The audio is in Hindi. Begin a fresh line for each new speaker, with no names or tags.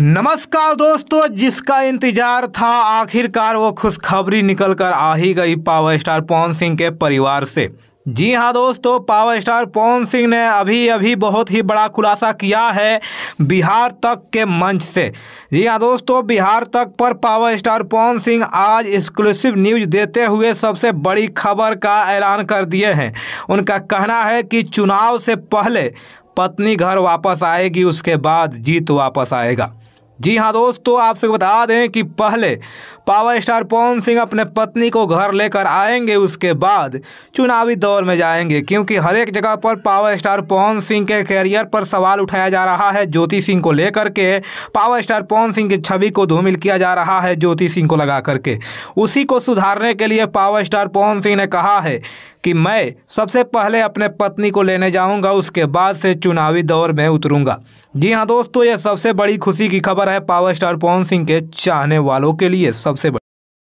नमस्कार दोस्तों जिसका इंतजार था आखिरकार वो खुशखबरी निकल कर आ ही गई पावर स्टार पवन सिंह के परिवार से जी हाँ दोस्तों पावर स्टार पवन सिंह ने अभी अभी बहुत ही बड़ा खुलासा किया है बिहार तक के मंच से जी हाँ दोस्तों बिहार तक पर पावर स्टार पवन सिंह आज एक्सक्लूसिव न्यूज देते हुए सबसे बड़ी खबर का ऐलान कर दिए हैं उनका कहना है कि चुनाव से पहले पत्नी घर वापस आएगी उसके बाद जीत वापस आएगा जी हाँ दोस्तों आपसे बता दें कि पहले पावर स्टार पवन सिंह अपने पत्नी को घर लेकर आएंगे उसके बाद चुनावी दौर में जाएंगे क्योंकि हर एक जगह पर पावर स्टार पवन सिंह के कैरियर पर सवाल उठाया जा रहा है ज्योति सिंह को लेकर के पावर स्टार पवन सिंह की छवि को धूमिल किया जा रहा है ज्योति सिंह को लगा करके उसी को सुधारने के लिए पावर स्टार पवन सिंह ने कहा है कि मैं सबसे पहले अपने पत्नी को लेने जाऊंगा उसके बाद से चुनावी दौर में उतरूंगा जी हाँ दोस्तों यह सबसे बड़ी खुशी की खबर है पावर स्टार पवन सिंह के चाहने वालों के लिए सबसे